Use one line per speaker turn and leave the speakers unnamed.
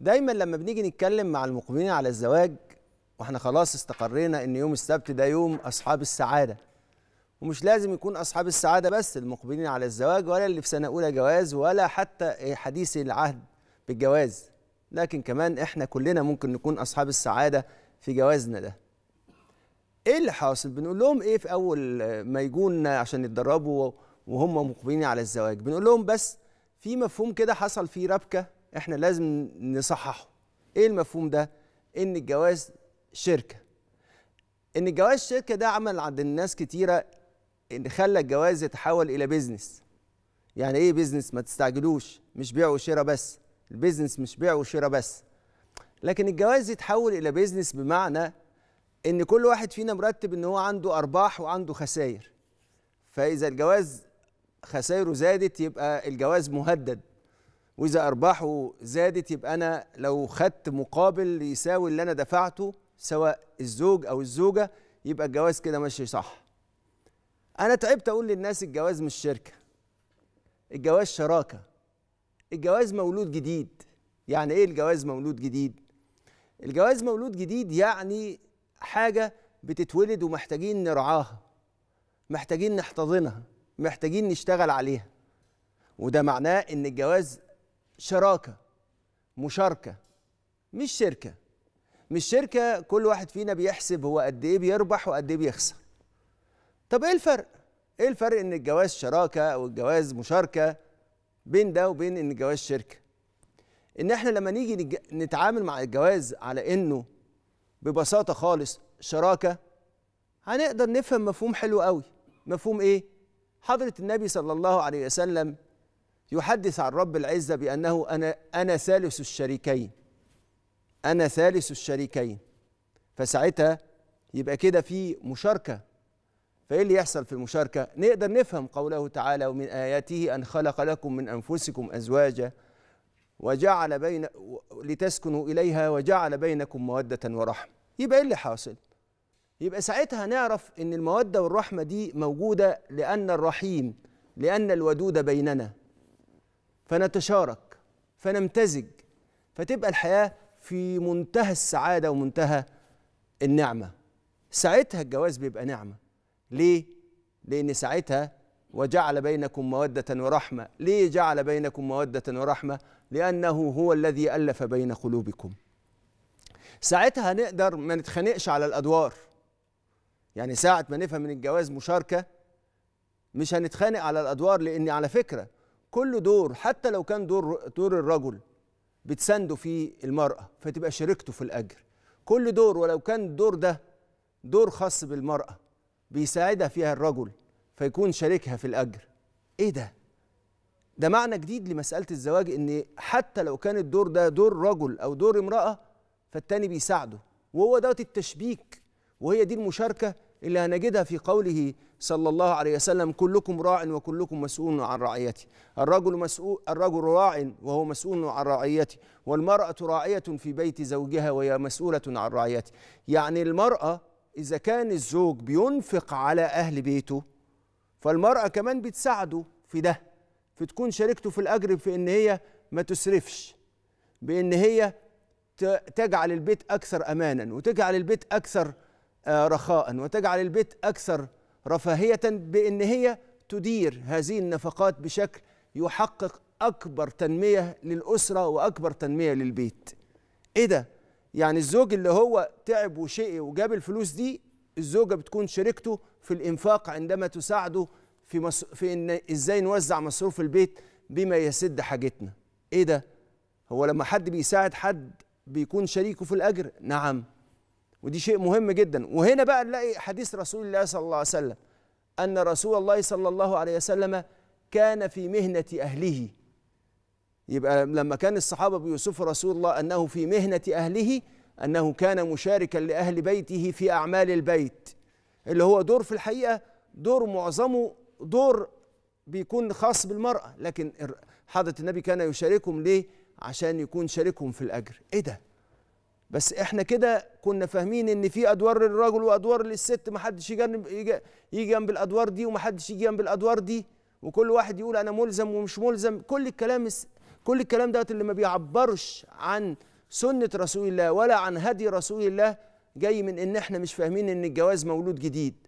دايما لما بنيجي نتكلم مع المقبلين على الزواج واحنا خلاص استقرينا ان يوم السبت ده يوم اصحاب السعاده ومش لازم يكون اصحاب السعاده بس المقبلين على الزواج ولا اللي في سنه اولى جواز ولا حتى حديث العهد بالجواز لكن كمان احنا كلنا ممكن نكون اصحاب السعاده في جوازنا ده ايه اللي حاصل بنقول لهم ايه في اول ما يجون عشان يتدربوا وهم مقبلين على الزواج بنقول لهم بس في مفهوم كده حصل فيه ربكه احنا لازم نصححه ايه المفهوم ده ان الجواز شركه ان الجواز شركه ده عمل عند الناس كتيره ان خلى الجواز يتحول الى بيزنس يعني ايه بيزنس ما تستعجلوش مش بيع وشراء بس البيزنس مش بيع وشراء بس لكن الجواز يتحول الى بيزنس بمعنى ان كل واحد فينا مرتب ان هو عنده ارباح وعنده خسائر فاذا الجواز خسائره زادت يبقى الجواز مهدد واذا ارباحه زادت يبقى انا لو خدت مقابل يساوي اللي انا دفعته سواء الزوج او الزوجه يبقى الجواز كده ماشي صح انا تعبت اقول للناس الجواز مش شركه الجواز شراكه الجواز مولود جديد يعني ايه الجواز مولود جديد الجواز مولود جديد يعني حاجه بتتولد ومحتاجين نرعاها محتاجين نحتضنها محتاجين نشتغل عليها وده معناه ان الجواز شراكه مشاركه مش شركه مش شركه كل واحد فينا بيحسب هو قد ايه بيربح وقد ايه بيخسر طب ايه الفرق ايه الفرق ان الجواز شراكه او الجواز مشاركه بين ده وبين ان الجواز شركه ان احنا لما نيجي نتعامل مع الجواز على انه ببساطه خالص شراكه هنقدر نفهم مفهوم حلو قوي مفهوم ايه حضره النبي صلى الله عليه وسلم يحدث عن رب العزة بأنه أنا أنا ثالث الشريكين أنا ثالث الشريكين فساعتها يبقى كده في مشاركة فإيه اللي يحصل في المشاركة؟ نقدر نفهم قوله تعالى ومن آياته أن خلق لكم من أنفسكم أزواجا وجعل بين لتسكنوا إليها وجعل بينكم مودة ورحمة يبقى إيه اللي حاصل؟ يبقى ساعتها هنعرف ان الموده والرحمه دي موجوده لان الرحيم لان الودود بيننا فنتشارك فنمتزج فتبقى الحياه في منتهى السعاده ومنتهى النعمه ساعتها الجواز بيبقى نعمه ليه لان ساعتها وجعل بينكم موده ورحمه ليه جعل بينكم موده ورحمه لانه هو الذي الف بين قلوبكم ساعتها هنقدر ما نتخانقش على الادوار يعني ساعه ما نفهم ان الجواز مشاركه مش هنتخانق على الادوار لان على فكره كل دور حتى لو كان دور دور الرجل بتسنده فيه المرأة فتبقى شريكته في الأجر كل دور ولو كان الدور ده دور خاص بالمرأة بيساعدها فيها الرجل فيكون شريكها في الأجر إيه ده؟ ده معنى جديد لمسألة الزواج إن حتى لو كان الدور ده دور رجل أو دور امرأة فالتاني بيساعده وهو دوت التشبيك وهي دي المشاركة إلا نجدها في قوله صلى الله عليه وسلم كلكم راع وكلكم مسؤول عن رعيته الرجل مسؤول الرجل راع وهو مسؤول عن رعيته والمرأة راعية في بيت زوجها وهي مسؤولة عن رعيته يعني المرأة إذا كان الزوج بينفق على أهل بيته فالمرأة كمان بتساعده في ده فتكون شريكته في الأجر في إن هي ما تسرفش بإن هي تجعل البيت أكثر أمانا وتجعل البيت أكثر رخاء وتجعل البيت أكثر رفاهية بأن هي تدير هذه النفقات بشكل يحقق أكبر تنمية للأسرة وأكبر تنمية للبيت إيه ده؟ يعني الزوج اللي هو تعب وشقي وجاب الفلوس دي الزوجة بتكون شركته في الإنفاق عندما تساعده في, مص... في إن إزاي نوزع مصروف البيت بما يسد حاجتنا إيه ده؟ هو لما حد بيساعد حد بيكون شريكه في الأجر؟ نعم ودي شيء مهم جدا وهنا بقى نلاقي حديث رسول الله صلى الله عليه وسلم أن رسول الله صلى الله عليه وسلم كان في مهنة أهله يبقى لما كان الصحابة بيوصفوا رسول الله أنه في مهنة أهله أنه كان مشاركا لأهل بيته في أعمال البيت اللي هو دور في الحقيقة دور معظمه دور بيكون خاص بالمرأة لكن حضرة النبي كان يشاركهم ليه عشان يكون شاركهم في الأجر إيه ده بس احنا كده كنا فاهمين ان في ادوار للراجل وادوار للست محدش يجي جنب الادوار دي ومحدش يجي جنب الادوار دي وكل واحد يقول انا ملزم ومش ملزم كل الكلام كل الكلام دوت اللي ما بيعبرش عن سنه رسول الله ولا عن هدي رسول الله جاي من ان احنا مش فاهمين ان الجواز مولود جديد